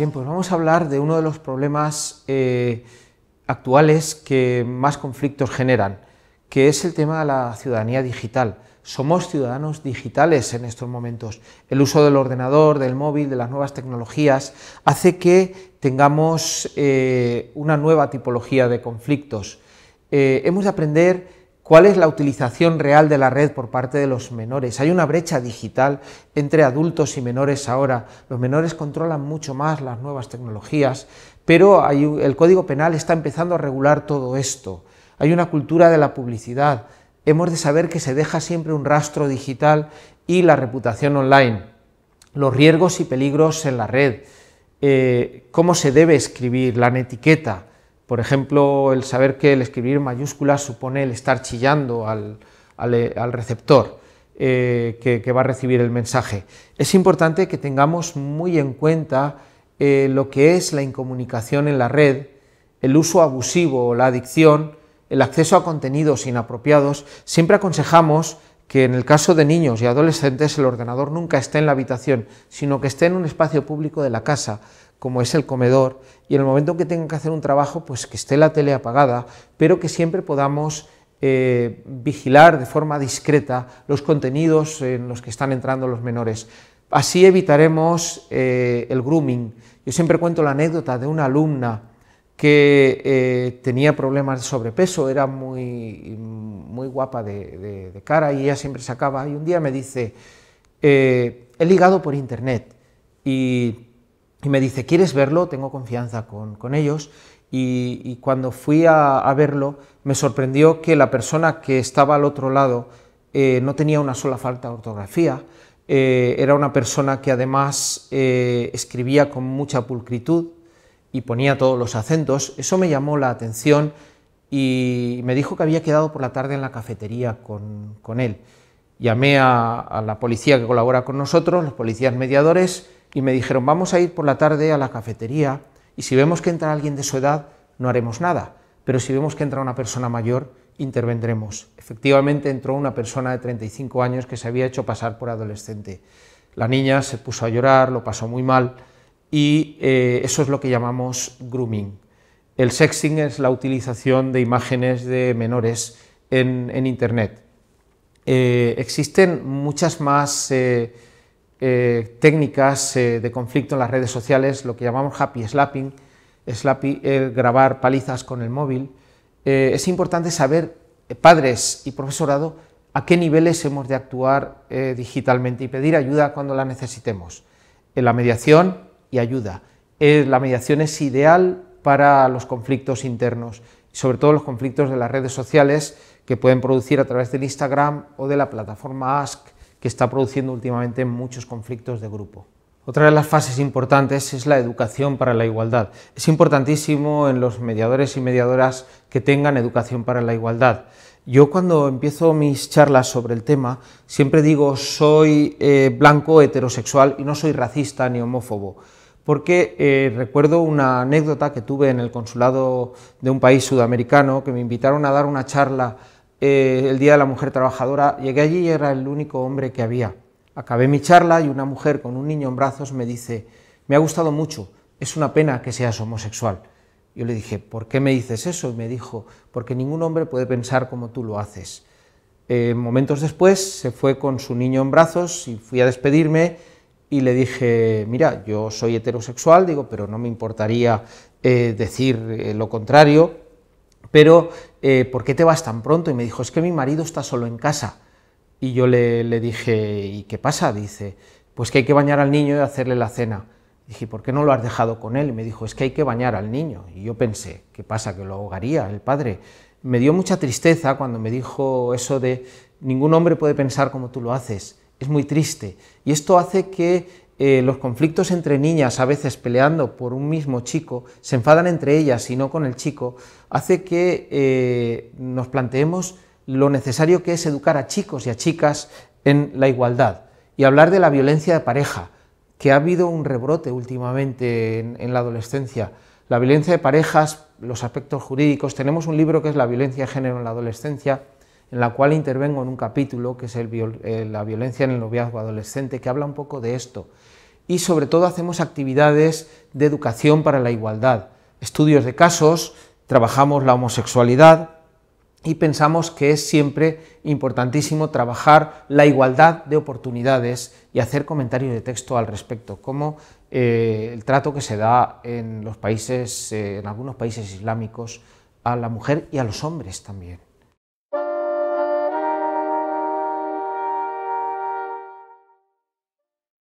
Bien, pues vamos a hablar de uno de los problemas eh, actuales que más conflictos generan, que es el tema de la ciudadanía digital. Somos ciudadanos digitales en estos momentos. El uso del ordenador, del móvil, de las nuevas tecnologías hace que tengamos eh, una nueva tipología de conflictos. Eh, hemos de aprender ¿Cuál es la utilización real de la red por parte de los menores? Hay una brecha digital entre adultos y menores ahora. Los menores controlan mucho más las nuevas tecnologías, pero el Código Penal está empezando a regular todo esto. Hay una cultura de la publicidad. Hemos de saber que se deja siempre un rastro digital y la reputación online. Los riesgos y peligros en la red. Eh, cómo se debe escribir, la etiqueta. Por ejemplo, el saber que el escribir mayúsculas supone el estar chillando al, eh, receptor eh, que, va a recibir el mensaje. Es importante que tengamos muy en cuenta eh, lo que es la incomunicación en la red, el uso abusivo o la adicción, el acceso a contenidos inapropiados. Siempre aconsejamos que en el caso de niños y adolescentes el ordenador nunca esté en la habitación, sino que esté en un espacio público de la casa, como es el comedor, y en el momento en que tengan que hacer un trabajo, pues que esté la tele apagada, pero que siempre podamos eh, vigilar de forma discreta los contenidos en los que están entrando los menores. Así evitaremos eh, el grooming. Yo siempre cuento la anécdota de una alumna que eh, tenía problemas de sobrepeso, era muy, muy guapa de, de, cara y ella siempre sacaba. Y un día me dice, he ligado por internet y y me dice, ¿quieres verlo? Tengo confianza con, ellos. Y, cuando fui a, verlo, me sorprendió que la persona que estaba al otro lado eh, no tenía una sola falta de ortografía. Eh, era una persona que además eh, escribía con mucha pulcritud y ponía todos los acentos. Eso me llamó la atención y me dijo que había quedado por la tarde en la cafetería con, él. Llamé a, a la policía que colabora con nosotros, los policías mediadores, y me dijeron, vamos a ir por la tarde a la cafetería y si vemos que entra alguien de su edad, no haremos nada, pero si vemos que entra una persona mayor, intervendremos. Efectivamente entró una persona de 35 años que se había hecho pasar por adolescente. La niña se puso a llorar, lo pasó muy mal y eh, eso es lo que llamamos grooming. El sexting es la utilización de imágenes de menores en, Internet. Eh, existen muchas más... Eh, eh, técnicas eh, de conflicto en las redes sociales, lo que llamamos happy slapping, eh, grabar palizas con el móvil. es importante saber, padres y profesorado, a qué niveles hemos de actuar digitalmente y pedir ayuda cuando la necesitemos. la mediación y ayuda. la mediación es ideal para los conflictos internos, sobre todo los conflictos de las redes sociales que pueden producir a través del Instagram o de la plataforma Ask que está produciendo últimamente muchos conflictos de grupo. Otra de las fases importantes es la educación para la igualdad. Es importantísimo en los mediadores y mediadoras que tengan educación para la igualdad. Yo cuando empiezo mis charlas sobre el tema siempre digo soy eh, blanco heterosexual y no soy racista ni homófobo, porque eh, recuerdo una anécdota que tuve en el consulado de un país sudamericano que me invitaron a dar una charla eh, el Día de la Mujer Trabajadora, llegué allí y era el único hombre que había. Acabé mi charla y una mujer con un niño en brazos me dice, me ha gustado mucho, es una pena que seas homosexual. Yo le dije, ¿por qué me dices eso? Y me dijo, porque ningún hombre puede pensar como tú lo haces. Eh, momentos después se fue con su niño en brazos y fui a despedirme y le dije, mira, yo soy heterosexual, digo, pero no me importaría eh, decir lo contrario, pero eh, ¿por qué te vas tan pronto? Y me dijo, es que mi marido está solo en casa. Y yo le, dije, ¿y qué pasa? Dice, pues que hay que bañar al niño y hacerle la cena. Y dije, ¿por qué no lo has dejado con él? Y me dijo, es que hay que bañar al niño. Y yo pensé, ¿qué pasa? Que lo ahogaría el padre. Me dio mucha tristeza cuando me dijo eso de, ningún hombre puede pensar como tú lo haces. Es muy triste. Y esto hace que eh, los conflictos entre niñas, a veces peleando por un mismo chico, se enfadan entre ellas y no con el chico, hace que eh, nos planteemos lo necesario que es educar a chicos y a chicas en la igualdad y hablar de la violencia de pareja, que ha habido un rebrote últimamente en la adolescencia. La violencia de parejas, los aspectos jurídicos, tenemos un libro que es La violencia de género en la adolescencia, en la cual intervengo en un capítulo que es eh, la violencia en el noviazgo adolescente, que habla un poco de esto. Y sobre todo hacemos actividades de educación para la igualdad, estudios de casos, trabajamos la homosexualidad y pensamos que es siempre importantísimo trabajar la igualdad de oportunidades y hacer comentarios de texto al respecto, como eh, el trato que se da eh, en algunos países islámicos, a la mujer y a los hombres también.